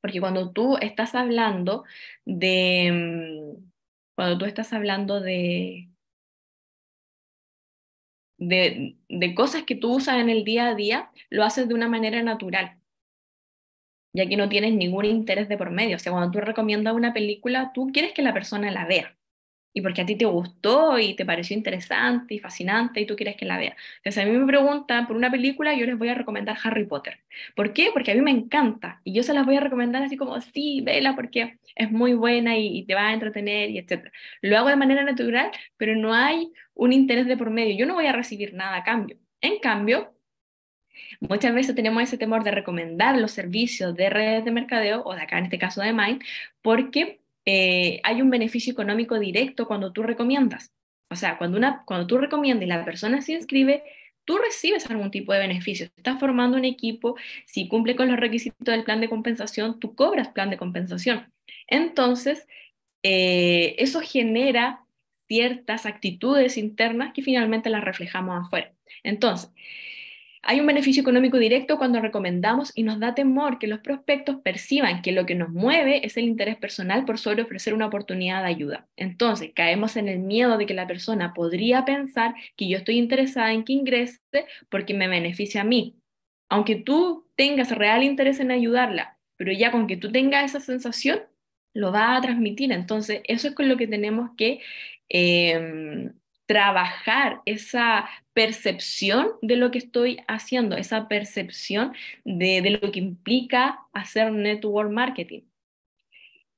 Porque cuando tú estás hablando de, mm, cuando tú estás hablando de, de, cosas que tú usas en el día a día, lo haces de una manera natural, ya que no tienes ningún interés de por medio. O sea, cuando tú recomiendas una película, tú quieres que la persona la vea y porque a ti te gustó y te pareció interesante y fascinante y tú quieres que la vea Entonces, a mí me preguntan por una película, yo les voy a recomendar Harry Potter. ¿Por qué? Porque a mí me encanta y yo se las voy a recomendar así como, sí, vela porque es muy buena y, te va a entretener y etc. Lo hago de manera natural, pero no hay un interés de por medio. Yo no voy a recibir nada a cambio. En cambio, muchas veces tenemos ese temor de recomendar los servicios de redes de mercadeo o de acá en este caso de Mind, porque eh, hay un beneficio económico directo cuando tú recomiendas. O sea, cuando, una, cuando tú recomiendas y la persona se inscribe, tú recibes algún tipo de beneficio. Estás formando un equipo, si cumple con los requisitos del plan de compensación, tú cobras plan de compensación. Entonces, eh, eso genera ciertas actitudes internas que finalmente las reflejamos afuera. Entonces, hay un beneficio económico directo cuando recomendamos y nos da temor que los prospectos perciban que lo que nos mueve es el interés personal por solo ofrecer una oportunidad de ayuda. Entonces, caemos en el miedo de que la persona podría pensar que yo estoy interesada en que ingrese porque me beneficia a mí. Aunque tú tengas real interés en ayudarla, pero ya con que tú tengas esa sensación, lo va a transmitir. Entonces, eso es con lo que tenemos que em, trabajar, esa percepción de lo que estoy haciendo, esa percepción de, lo que implica hacer network marketing.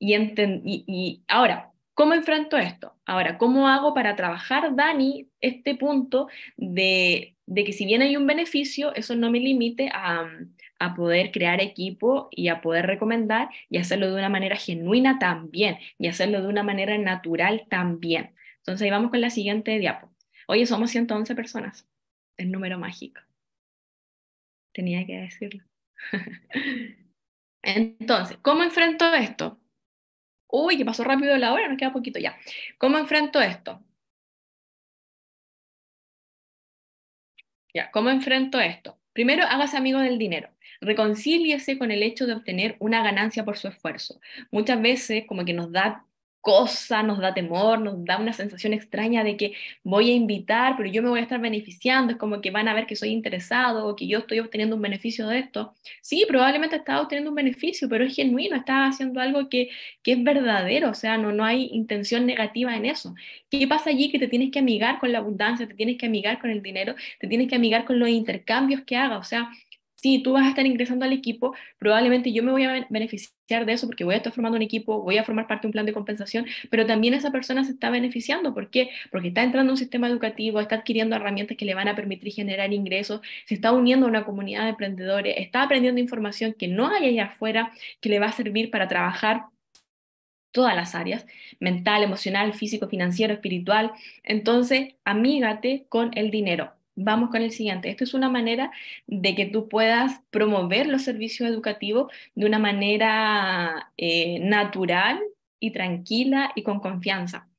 Y, ahora, ¿Cómo enfrento esto? Ahora, ¿cómo hago para trabajar, Dani, este punto de, que si bien hay un beneficio, eso no me limite a, poder crear equipo y a poder recomendar y hacerlo de una manera genuina también y hacerlo de una manera natural también? Entonces, ahí vamos con la siguiente diapositiva. Oye, somos 111 personas. El número mágico. Tenía que decirlo. Entonces, ¿cómo enfrento esto? Uy, que pasó rápido la hora, nos queda poquito ya. ¿Cómo enfrento esto? Ya, ¿cómo enfrento esto? Primero, hágase amigo del dinero. Reconcíliese con el hecho de obtener una ganancia por su esfuerzo. Muchas veces, como que nos da cosa, nos da temor, nos da una sensación extraña de que voy a invitar, pero yo me voy a estar beneficiando, es como que van a ver que soy interesado o que yo estoy obteniendo un beneficio de esto. Sí, probablemente estás obteniendo un beneficio, pero es genuino, estás haciendo algo que, que es verdadero, o sea, no, no hay intención negativa en eso. ¿Qué pasa allí? Que te tienes que amigar con la abundancia, te tienes que amigar con el dinero, te tienes que amigar con los intercambios que haga, o sea, sí, tú vas a estar ingresando al equipo, probablemente yo me voy a beneficiar de eso porque voy a estar formando un equipo, voy a formar parte de un plan de compensación, pero también esa persona se está beneficiando. ¿Por qué? Porque está entrando a un sistema educativo, está adquiriendo herramientas que le van a permitir generar ingresos, se está uniendo a una comunidad de emprendedores, está aprendiendo información que no hay allá afuera que le va a servir para trabajar todas las áreas, mental, emocional, físico, financiero, espiritual. Entonces, amígate con el dinero. Vamos con el siguiente. Esto es una manera de que tú puedas promover los servicios educativos de una manera eh, natural y tranquila y con confianza.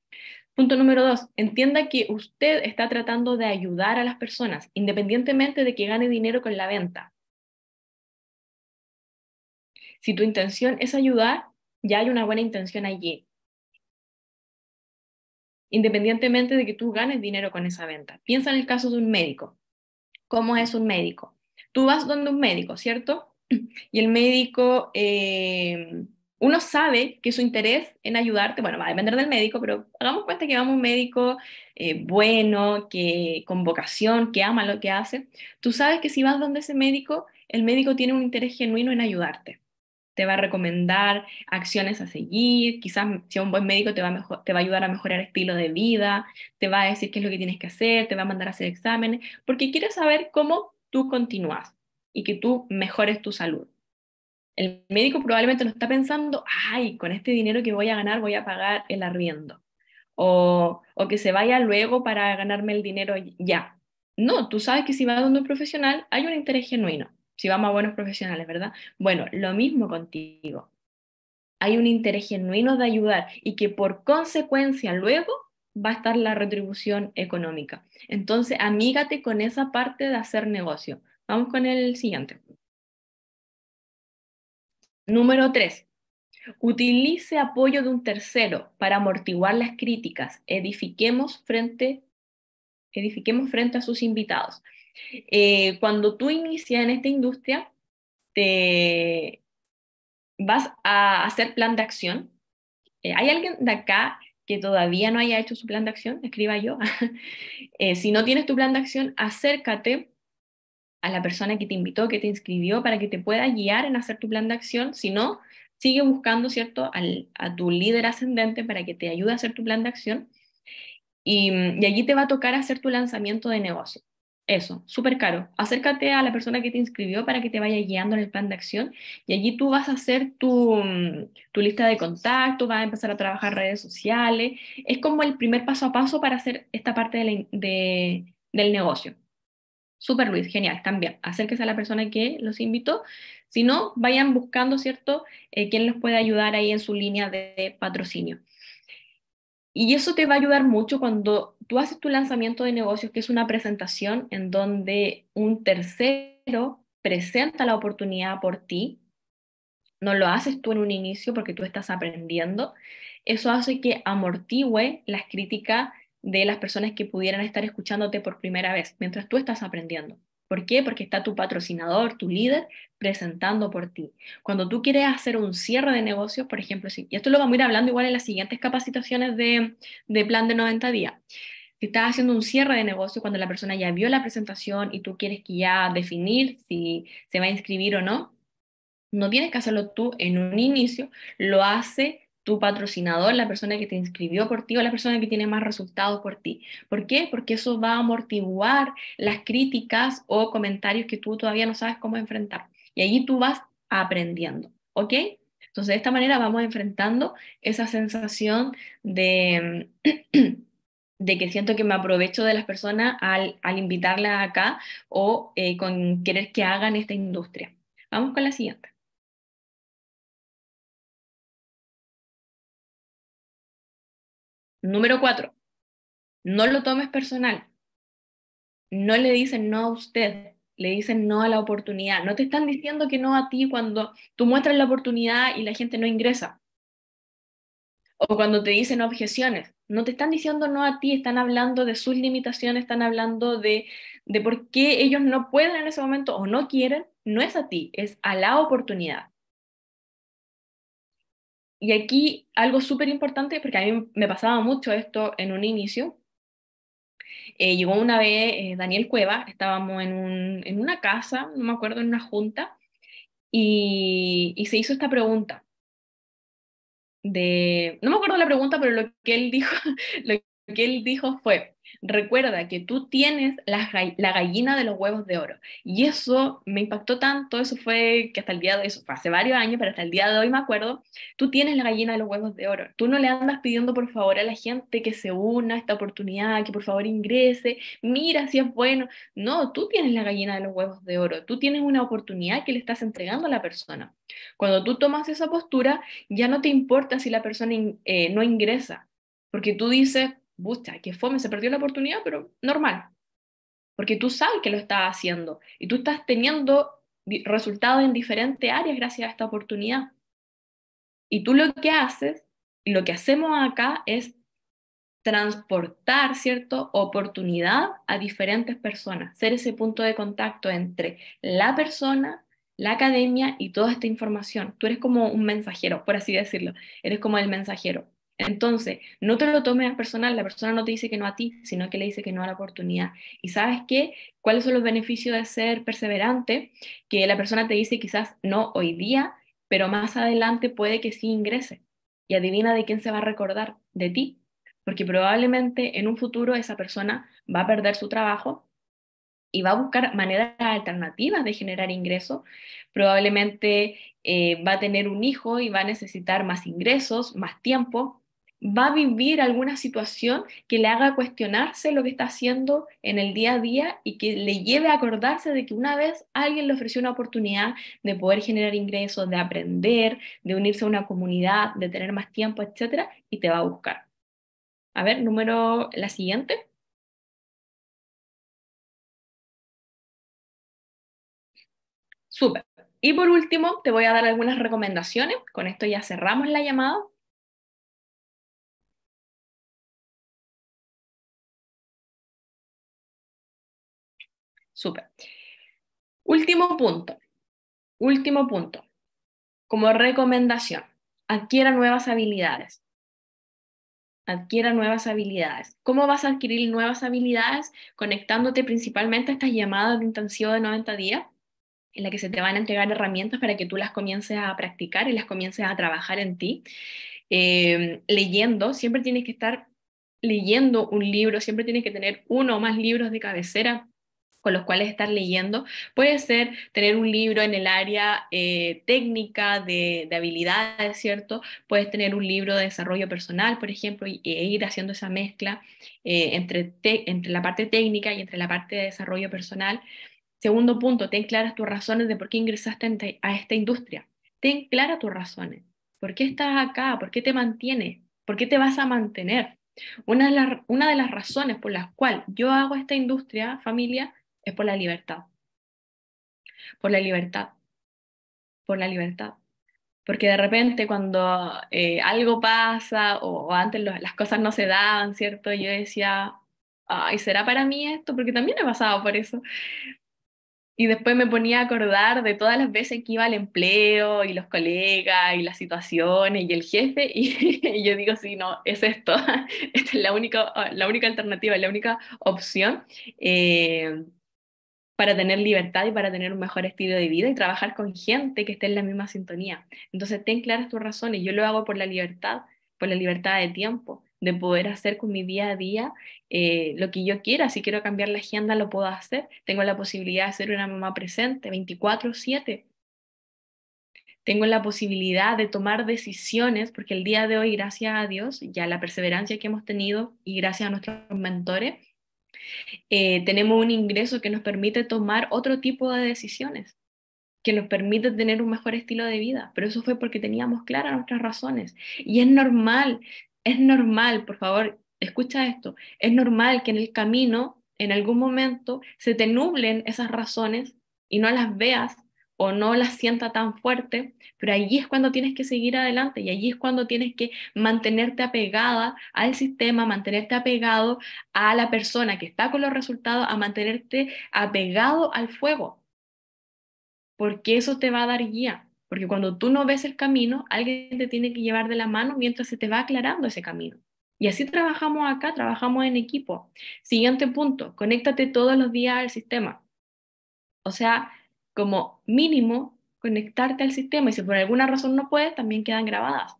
Punto número dos, entienda que usted está tratando de ayudar a las personas, independientemente de que gane dinero con la venta. Si tu intención es ayudar, ya hay una buena intención allí independientemente de que tú ganes dinero con esa venta. Piensa en el caso de un médico. ¿Cómo es un médico? Tú vas donde un médico, ¿cierto? Y el médico, eh, uno sabe que su interés en ayudarte, bueno, va a depender del médico, pero hagamos cuenta que vamos a un médico eh, bueno, que con vocación, que ama lo que hace. Tú sabes que si vas donde ese médico, el médico tiene un interés genuino en ayudarte te va a recomendar acciones a seguir, quizás si un buen médico te va, a ayudar a mejorar estilo de vida, te va a decir qué es lo que tienes que hacer, te va a mandar a hacer exámenes, porque quiere saber cómo tú continúas y que tú mejores tu salud. El médico probablemente no está pensando, ay, con este dinero que voy a ganar voy a pagar el arriendo. O, que se vaya luego para ganarme el dinero ya. No, tú sabes que si vas a un profesional hay un interés genuino si vamos a buenos profesionales, ¿verdad? Bueno, lo mismo contigo. Hay un interés genuino de ayudar y que por consecuencia luego va a estar la retribución económica. Entonces, amígate con esa parte de hacer negocio. Vamos con el siguiente. Número 3. Utilice apoyo de un tercero para amortiguar las críticas. Edifiquemos frente, edifiquemos frente a sus invitados. Eh, cuando tú inicias en esta industria, te vas a hacer plan de acción. Eh, ¿Hay alguien de acá que todavía no haya hecho su plan de acción? Escriba yo. Eh, si no tienes tu plan de acción, acércate a la persona que te invitó, que te inscribió, para que te pueda guiar en hacer tu plan de acción. Si no, sigue buscando, ¿cierto?, a tu líder ascendente para que te ayude a hacer tu plan de acción. y mm, allí te va a tocar hacer tu lanzamiento de negocio. Eso, súper caro. Acércate a la persona que te inscribió para que te vaya guiando en el plan de acción y allí tú vas a hacer tu, mm, tu lista de contacto, vas a empezar a trabajar redes sociales. Es como el primer paso a paso para hacer esta parte del negocio. Súper Luis, genial, también. Acérquese a la persona que los invitó. Si no, vayan buscando, ¿cierto?, eh, quién los puede ayudar ahí en su línea de patrocinio. Y eso te va a ayudar mucho cuando tú haces tu lanzamiento de negocios, que es una presentación en donde un tercero presenta la oportunidad por ti, no lo haces tú en un inicio porque tú estás aprendiendo, eso hace que amortigüe las críticas de las personas que pudieran estar escuchándote por primera vez, mientras tú estás aprendiendo. ¿Por qué? Porque está tu patrocinador, tu líder, presentando por ti. Cuando tú quieres hacer un cierre de negocios, por ejemplo, y esto lo vamos a ir hablando igual en las siguientes capacitaciones de, plan de 90 días, si estás haciendo un cierre de negocio cuando la persona ya vio la presentación y tú quieres que ya definir si se va a inscribir o no, no tienes que hacerlo tú en un inicio, lo hace tu patrocinador, la persona que te inscribió por ti o la persona que tiene más resultados por ti. ¿Por qué? Porque eso va a amortiguar las críticas o comentarios que tú todavía no sabes cómo enfrentar. Y allí tú vas aprendiendo, ¿ok? Entonces, de esta manera vamos enfrentando esa sensación de de que siento que me aprovecho de las personas al, al invitarlas acá o eh, con querer que hagan esta industria. Vamos con la siguiente. Número cuatro, no lo tomes personal. No le dicen no a usted, le dicen no a la oportunidad. No te están diciendo que no a ti cuando tú muestras la oportunidad y la gente no ingresa. O cuando te dicen objeciones, no te están diciendo no a ti, están hablando de sus limitaciones, están hablando de, por qué ellos no pueden en ese momento o no quieren. No es a ti, es a la oportunidad. Y aquí algo súper importante, porque a mí me pasaba mucho esto en un inicio. Eh, llegó una vez eh, Daniel Cueva, estábamos en, una casa, no me acuerdo, en una junta, y se hizo esta pregunta no me acuerdo la pregunta, pero lo que él dijo, lo que él dijo fue, Recuerda que tú tienes la, gallina de los huevos de oro. Y eso me impactó tanto, eso fue que hasta el día de eso hace varios años, pero hasta el día de hoy me acuerdo, tú tienes la gallina de los huevos de oro. Tú no le andas pidiendo por favor a la gente que se una a esta oportunidad, que por favor ingrese, mira si es bueno. No, tú tienes la gallina de los huevos de oro. Tú tienes una oportunidad que le estás entregando a la persona. Cuando tú tomas esa postura, ya no te importa si la persona eh, no ingresa, porque tú dices, bucha, que fome, se perdió la oportunidad, pero normal. Porque tú sabes que lo estás haciendo y tú estás teniendo resultados en diferentes áreas gracias a esta oportunidad. Y tú lo que haces, lo que hacemos acá es transportar, ¿cierto?, oportunidad a diferentes personas, ser ese punto de contacto entre la persona, la academia y toda esta información. Tú eres como un mensajero, por así decirlo, eres como el mensajero. Entonces, no te lo tomes a personal, la persona no te dice que no a ti, sino que le dice que no a la oportunidad. ¿Y sabes qué? ¿Cuáles son los beneficios de ser perseverante? Que la persona te dice quizás no hoy día, pero más adelante puede que sí ingrese. Y adivina de quién se va a recordar, de ti, porque probablemente en un futuro esa persona va a perder su trabajo y va a buscar maneras alternativas de generar ingreso. Probablemente eh, va a tener un hijo y va a necesitar más ingresos, más tiempo va a vivir alguna situación que le haga cuestionarse lo que está haciendo en el día a día y que le lleve a acordarse de que una vez alguien le ofreció una oportunidad de poder generar ingresos, de aprender, de unirse a una comunidad, de tener más tiempo, etcétera, y te va a buscar. A ver, número la siguiente. Súper. Y por último, te voy a dar algunas recomendaciones. Con esto ya cerramos la llamada Súper. Último punto. Último punto. Como recomendación, adquiera nuevas habilidades. Adquiera nuevas habilidades. ¿Cómo vas a adquirir nuevas habilidades? Conectándote principalmente a estas llamadas de intensivo de 90 días, en la que se te van a entregar herramientas para que tú las comiences a practicar y las comiences a trabajar en ti. Em, leyendo, siempre tienes que estar leyendo un libro, siempre tienes que tener uno o más libros de cabecera con los cuales estar leyendo. Puede ser tener un libro en el área eh, técnica de, de, habilidades, ¿cierto? Puedes tener un libro de desarrollo personal, por ejemplo, e, ir haciendo esa mezcla eh, entre, entre la parte técnica y entre la parte de desarrollo personal. Segundo punto, ten claras tus razones de por qué ingresaste a esta industria. Ten claras tus razones. ¿Por qué estás acá? ¿Por qué te mantienes? ¿Por qué te vas a mantener? Una una de las razones por las cuales yo hago esta industria, familia, es por la libertad. Por la libertad. Por la libertad. Porque de repente cuando eh, algo pasa o, antes las cosas no se daban, ¿cierto? Yo decía, ¿y ¿será para mí esto? Porque también he pasado por eso. Y después me ponía a acordar de todas las veces que iba al empleo y los colegas y las situaciones y el jefe y, yo digo, sí, no, es esto, esta es la única, la única alternativa, la única opción. Eh, para tener libertad y para tener un mejor estilo de vida y trabajar con gente que esté en la misma sintonía. Entonces, ten claras tus razones. Yo lo hago por la libertad, por la libertad de tiempo, de poder hacer con mi día a día eh, lo que yo quiera. Si quiero cambiar la agenda, lo puedo hacer. Tengo la posibilidad de ser una mamá presente 24/7. Tengo la posibilidad de tomar decisiones, porque el día de hoy, gracias a Dios, ya la perseverancia que hemos tenido y gracias a nuestros mentores, eh, tenemos un ingreso que nos permite tomar otro tipo de decisiones, que nos permite tener un mejor estilo de vida, pero eso fue porque teníamos claras nuestras razones. Y es normal, es normal, por favor, escucha esto, es normal que en el camino, en algún momento, se te nublen esas razones y no las veas o no la sienta tan fuerte, pero allí es cuando tienes que seguir adelante y allí es cuando tienes que mantenerte apegada al sistema, mantenerte apegado a la persona que está con los resultados, a mantenerte apegado al fuego, porque eso te va a dar guía, porque cuando tú no ves el camino, alguien te tiene que llevar de la mano mientras se te va aclarando ese camino. Y así trabajamos acá, trabajamos en equipo. Siguiente punto, conéctate todos los días al sistema. O sea, como mínimo conectarte al sistema y si por alguna razón no puedes, también quedan grabadas.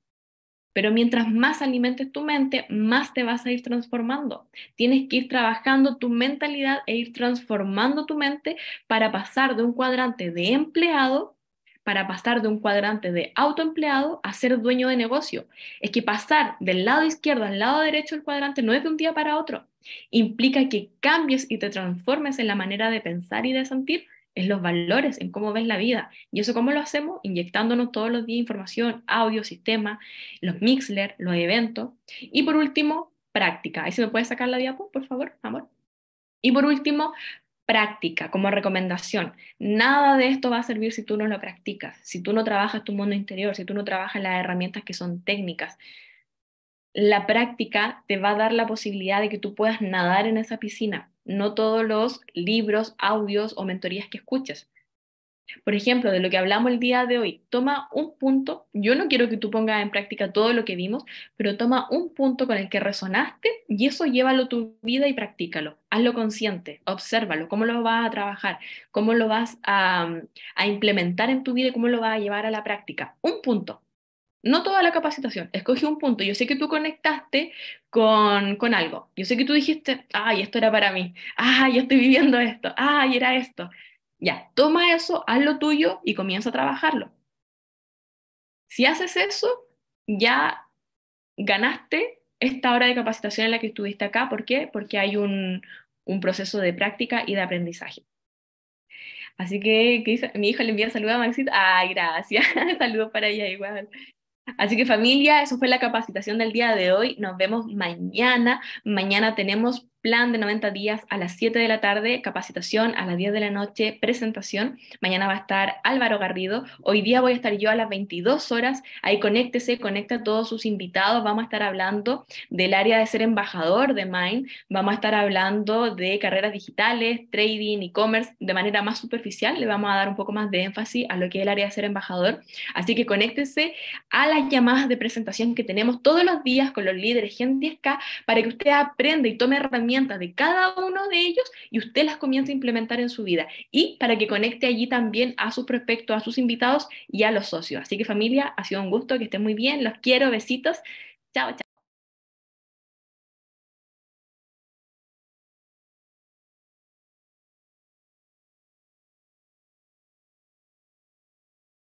Pero mientras más alimentes tu mente, más te vas a ir transformando. Tienes que ir trabajando tu mentalidad e ir transformando tu mente para pasar de un cuadrante de empleado, para pasar de un cuadrante de autoempleado a ser dueño de negocio. Es que pasar del lado izquierdo al lado derecho del cuadrante no es de un día para otro. Implica que cambies y te transformes en la manera de pensar y de sentir es los valores, en cómo ves la vida. ¿Y eso cómo lo hacemos? Inyectándonos todos los días información, audio, sistema, los mixler, los eventos. Y por último, práctica. Ahí se me puede sacar la diapositiva, por favor, amor. Y por último, práctica como recomendación. Nada de esto va a servir si tú no lo practicas, si tú no trabajas tu mundo interior, si tú no trabajas las herramientas que son técnicas. La práctica te va a dar la posibilidad de que tú puedas nadar en esa piscina, no todos los libros, audios o mentorías que escuches. Por ejemplo, de lo que hablamos el día de hoy, toma un punto, yo no quiero que tú pongas en práctica todo lo que vimos, pero toma un punto con el que resonaste y eso llévalo a tu vida y practícalo. Hazlo consciente, obsérvalo, cómo lo vas a trabajar, cómo lo vas a, mm, a implementar en tu vida y cómo lo vas a llevar a la práctica. Un punto, no toda la capacitación, escoge un punto. Yo sé que tú conectaste con, algo. Yo sé que tú dijiste, ay, esto era para mí. Ay, yo estoy viviendo esto. Ay, era esto. Ya, toma eso, haz lo tuyo y comienza a trabajarlo. Si haces eso, ya ganaste esta hora de capacitación en la que estuviste acá. ¿Por qué? Porque hay un, proceso de práctica y de aprendizaje. Así que, mi hijo le envía saludos a Maxita. Ay, gracias. Saludos para ella igual. Así que familia, eso fue la capacitación del día de hoy. Nos vemos mañana. Mañana tenemos plan de 90 días a las 7 de la tarde, capacitación a las 10 de la noche, presentación. Mañana va a estar Álvaro Garrido. Hoy día voy a estar yo a las 22 horas. Ahí conéctese, conecta a todos sus invitados. Vamos a estar hablando del área de ser embajador de Mind. Vamos a estar hablando de carreras digitales, trading, e-commerce, de manera más superficial. Le vamos a dar un poco más de énfasis a lo que es el área de ser embajador. Así que conéctese a las llamadas de presentación que tenemos todos los días con los líderes Gen para que usted aprenda y tome herramientas de cada uno de ellos y usted las comienza a implementar en su vida. Y para que conecte allí también a sus prospectos, a sus invitados y a los socios. Así que familia, ha sido un gusto, que estén muy bien, los quiero, besitos. Chao, chao.